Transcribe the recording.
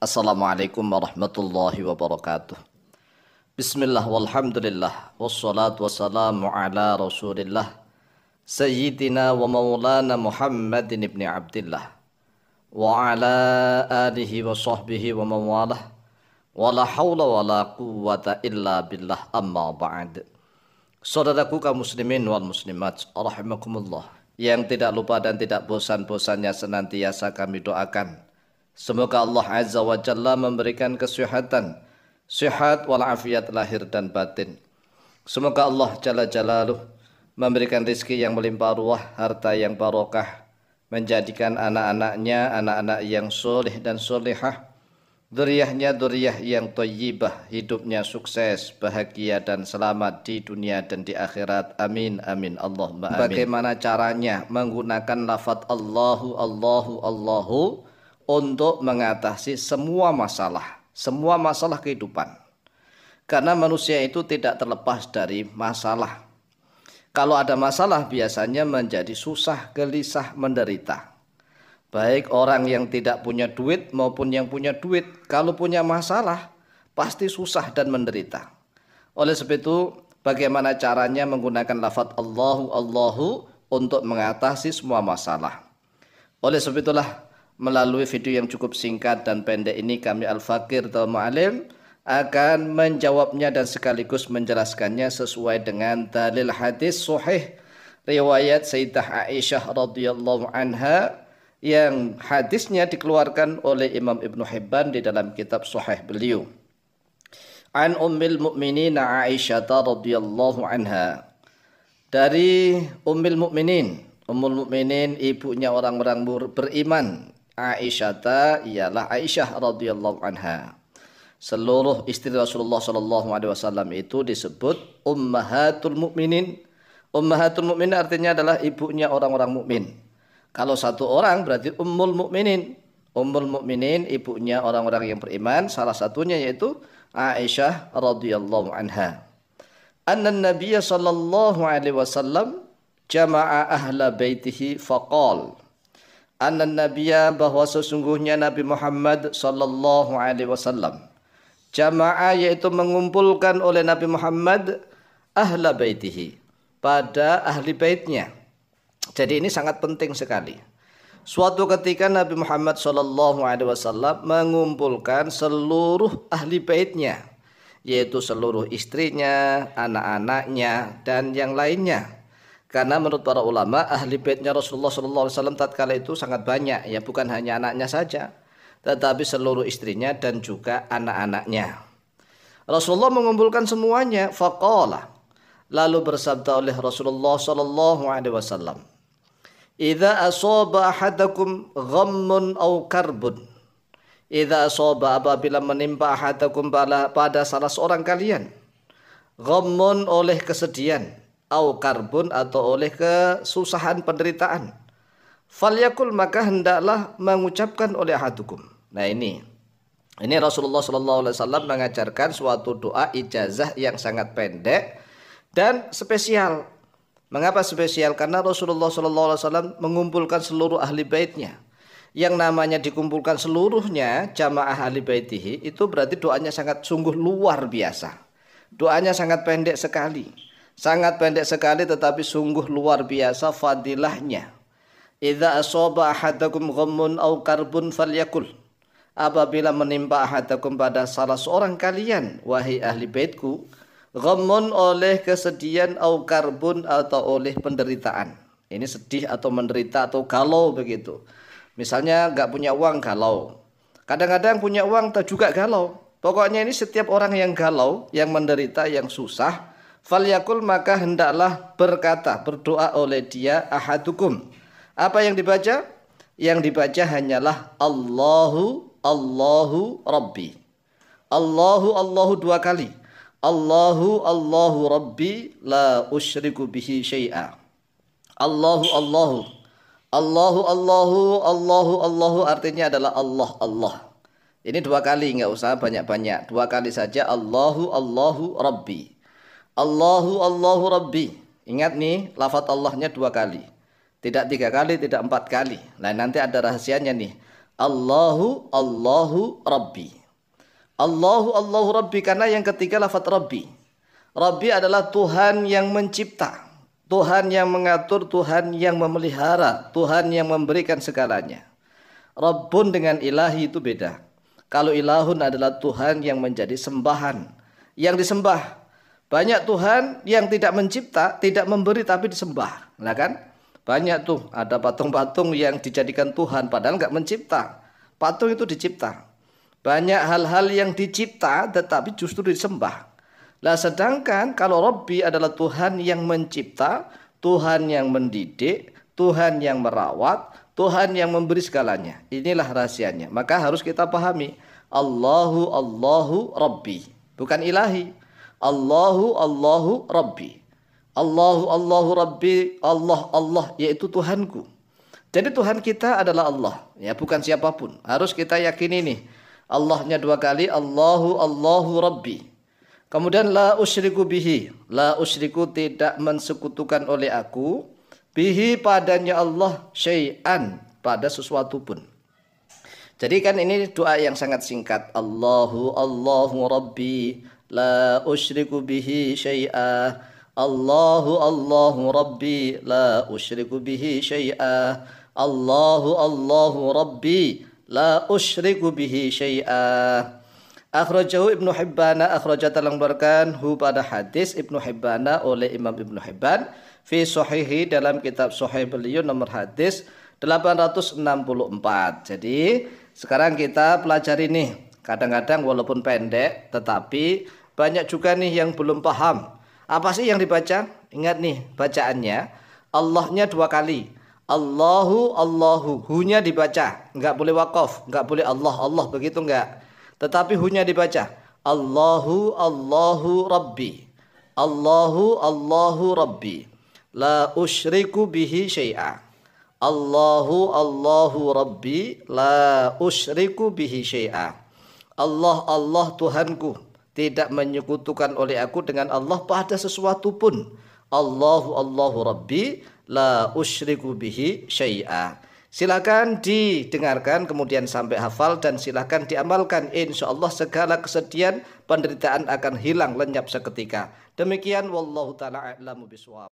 Assalamualaikum warahmatullahi wabarakatuh. Bismillah walhamdulillah wassalatu wassalamu ala rasulillah sayyidina wa maulana Muhammadin ibn Abdullah wa ala alihi wa sahbihi wa mawalah wa la hawla wa la quwwata illa billah amma ba'd. Saudaraku kaum muslimin wal muslimat rahimakumullah yang tidak lupa dan tidak bosan-bosannya senantiasa kami doakan Semoga Allah Azza wa Jalla memberikan kesehatan, sehat walafiat lahir dan batin. Semoga Allah Jalla Jalaluh memberikan rizki yang melimpah ruah, harta yang barokah, menjadikan anak-anaknya anak-anak yang soleh dan solehah, Duriahnya duriah yang toyibah, hidupnya sukses, bahagia dan selamat di dunia dan di akhirat. Amin, amin, Allahumma amin. Bagaimana caranya menggunakan lafadz Allahu, Allahu, Allahu untuk mengatasi semua masalah, semua masalah kehidupan. Karena manusia itu tidak terlepas dari masalah. Kalau ada masalah biasanya menjadi susah, gelisah, menderita. Baik orang yang tidak punya duit maupun yang punya duit, kalau punya masalah pasti susah dan menderita. Oleh sebab itu, bagaimana caranya menggunakan lafaz Allahu Allahu untuk mengatasi semua masalah. Oleh sebab itulah melalui video yang cukup singkat dan pendek ini kami Al-Fakir Tal Mu'alim akan menjawabnya dan sekaligus menjelaskannya sesuai dengan dalil hadis sahih riwayat Sayyidah Aisyah radhiyallahu anha yang hadisnya dikeluarkan oleh Imam Ibn Hibban di dalam kitab sahih beliau. An Ummil mu'minin Aisyah radhiyallahu anha. Dari Ummil mu'minin Ummul mu'minin ibunya orang-orang beriman Aisyah ta, ialah Aisyah radhiyallahu anha. Seluruh istri Rasulullah sallallahu alaihi wasallam itu disebut ummahatul mukminin. Ummahatul mukminin artinya adalah ibunya orang-orang mukmin. Kalau satu orang berarti ummul mukminin. Ummul mukminin ibunya orang-orang yang beriman, salah satunya yaitu Aisyah radhiyallahu anha. Anna Nabiya sallallahu alaihi wasallam jama'a ahla baitihi faqala anna nabiyya bahwa sesungguhnya Nabi Muhammad sallallahu alaihi wasallam jamaah yaitu mengumpulkan oleh Nabi Muhammad ahla baitihi pada ahli baitnya. Jadi ini sangat penting sekali. Suatu ketika Nabi Muhammad Shallallahu Alaihi Wasallam mengumpulkan seluruh ahli baitnya, yaitu seluruh istrinya, anak-anaknya, dan yang lainnya. Karena menurut para ulama ahli baitnya Rasulullah SAW tatkala itu sangat banyak ya bukan hanya anaknya saja tetapi seluruh istrinya dan juga anak-anaknya. Rasulullah mengumpulkan semuanya faqala lalu bersabda oleh Rasulullah sallallahu alaihi wasallam Idza asoba ahadakum ghammun au karbun Idza asoba apabila menimpa ahadakum pada, pada salah seorang kalian ghammun oleh kesedihan au karbun atau oleh kesusahan penderitaan. Falyakul maka hendaklah mengucapkan oleh ahadukum. Nah ini ini Rasulullah Shallallahu Alaihi Wasallam mengajarkan suatu doa ijazah yang sangat pendek dan spesial. Mengapa spesial? Karena Rasulullah Shallallahu Alaihi Wasallam mengumpulkan seluruh ahli baitnya. Yang namanya dikumpulkan seluruhnya jamaah ahli baitihi itu berarti doanya sangat sungguh luar biasa. Doanya sangat pendek sekali. Sangat pendek sekali tetapi sungguh luar biasa fadilahnya. Idza asaba ahadakum ghammun au karbun falyakul. Apabila menimpa ahadakum pada salah seorang kalian, wahai ahli baitku, ghammun oleh kesedihan au karbun atau oleh penderitaan. Ini sedih atau menderita atau galau begitu. Misalnya nggak punya uang galau. Kadang-kadang punya uang juga galau. Pokoknya ini setiap orang yang galau, yang menderita, yang susah, Falyakul maka hendaklah berkata, berdoa oleh dia ahadukum. Apa yang dibaca? Yang dibaca hanyalah Allahu Allahu Rabbi. Allahu Allahu dua kali. Allahu Allahu Rabbi la usyriku bihi syai'a. Allahu Allahu. Allahu Allahu Allahu Allahu artinya adalah Allah Allah. Ini dua kali nggak usah banyak-banyak. Dua kali saja Allahu Allahu Rabbi. Allahu Allahu Rabbi. Ingat nih, lafat Allahnya dua kali. Tidak tiga kali, tidak empat kali. Nah nanti ada rahasianya nih. Allahu Allahu Rabbi. Allahu Allahu Rabbi karena yang ketiga lafat Rabbi. Rabbi adalah Tuhan yang mencipta. Tuhan yang mengatur, Tuhan yang memelihara, Tuhan yang memberikan segalanya. Rabbun dengan ilahi itu beda. Kalau ilahun adalah Tuhan yang menjadi sembahan, yang disembah. Banyak Tuhan yang tidak mencipta, tidak memberi tapi disembah. Nah kan? Banyak tuh ada patung-patung yang dijadikan Tuhan padahal nggak mencipta. Patung itu dicipta. Banyak hal-hal yang dicipta tetapi justru disembah. Lah sedangkan kalau Robbi adalah Tuhan yang mencipta, Tuhan yang mendidik, Tuhan yang merawat, Tuhan yang memberi segalanya. Inilah rahasianya. Maka harus kita pahami. Allahu Allahu Rabbi. Bukan ilahi. Allahu Allahu Rabbi. Allahu Allahu Rabbi, Allah Allah yaitu Tuhanku. Jadi Tuhan kita adalah Allah, ya bukan siapapun. Harus kita yakini nih. Allahnya dua kali Allahu Allahu Rabbi. Kemudian la usyriku bihi. La usyriku tidak mensekutukan oleh aku bihi padanya Allah syai'an pada sesuatu pun. Jadi kan ini doa yang sangat singkat. Allahu Allahu Rabbi la usyriku bihi syai'a. Allahu Allahu Rabbi la usyriku bihi syai'a. Allahu Allahu Rabbi la usyriku bihi syai'a. Akhrajahu Ibnu Hibbana akhrajat al hu pada hadis Ibnu Hibbana oleh Imam Ibnu Hibban fi sahihi dalam kitab sahih beliau nomor hadis 864. Jadi sekarang kita pelajari nih. Kadang-kadang walaupun pendek tetapi banyak juga nih yang belum paham. Apa sih yang dibaca? Ingat nih bacaannya Allahnya dua kali. Allahu Allahu hunya dibaca. Enggak boleh wakaf, enggak boleh Allah Allah begitu enggak. Tetapi hunya dibaca. Allahu Allahu Rabbi. Allahu Allahu Rabbi. La usyriku bihi syai'ah Allahu Allahu Rabbi la usyriku bihi syai'a. Allah Allah Tuhanku tidak menyekutukan oleh aku dengan Allah pada sesuatu pun. Allahu Allahu Rabbi la usyriku bihi syai'a. Silakan didengarkan kemudian sampai hafal dan silakan diamalkan. Insya Allah segala kesedihan penderitaan akan hilang lenyap seketika. Demikian wallahu taala biswab.